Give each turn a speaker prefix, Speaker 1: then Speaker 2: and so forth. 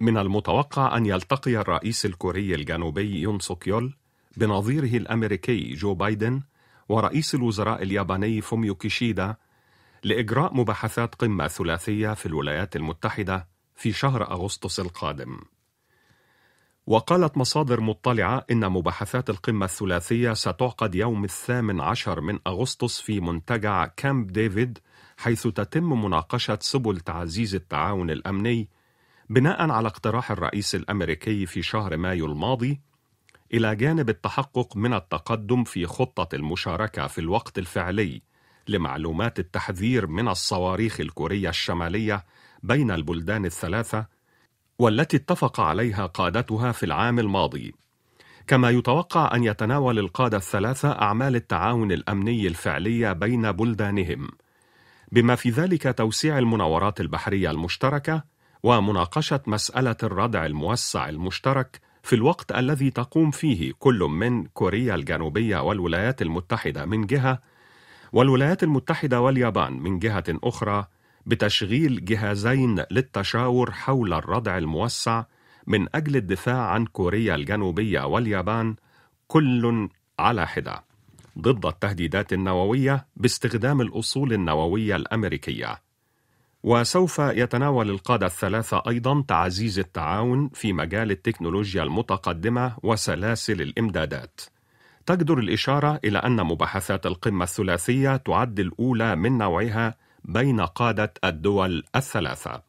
Speaker 1: من المتوقع أن يلتقي الرئيس الكوري الجنوبي يون سوك يول بنظيره الأمريكي جو بايدن ورئيس الوزراء الياباني فوميو كيشيدا لإجراء مباحثات قمة ثلاثية في الولايات المتحدة في شهر أغسطس القادم. وقالت مصادر مطلعة إن مباحثات القمة الثلاثية ستعقد يوم الثامن عشر من أغسطس في منتجع كامب ديفيد حيث تتم مناقشة سبل تعزيز التعاون الأمني بناء على اقتراح الرئيس الامريكي في شهر مايو الماضي الى جانب التحقق من التقدم في خطه المشاركه في الوقت الفعلي لمعلومات التحذير من الصواريخ الكوريه الشماليه بين البلدان الثلاثه والتي اتفق عليها قادتها في العام الماضي كما يتوقع ان يتناول القاده الثلاثه اعمال التعاون الامني الفعليه بين بلدانهم بما في ذلك توسيع المناورات البحريه المشتركه ومناقشة مسألة الردع الموسع المشترك في الوقت الذي تقوم فيه كل من كوريا الجنوبية والولايات المتحدة من جهة والولايات المتحدة واليابان من جهة أخرى بتشغيل جهازين للتشاور حول الردع الموسع من أجل الدفاع عن كوريا الجنوبية واليابان كل على حدة ضد التهديدات النووية باستخدام الأصول النووية الأمريكية وسوف يتناول القادة الثلاثة أيضا تعزيز التعاون في مجال التكنولوجيا المتقدمة وسلاسل الإمدادات. تجدر الإشارة إلى أن مباحثات القمة الثلاثية تعد الأولى من نوعها بين قادة الدول الثلاثة.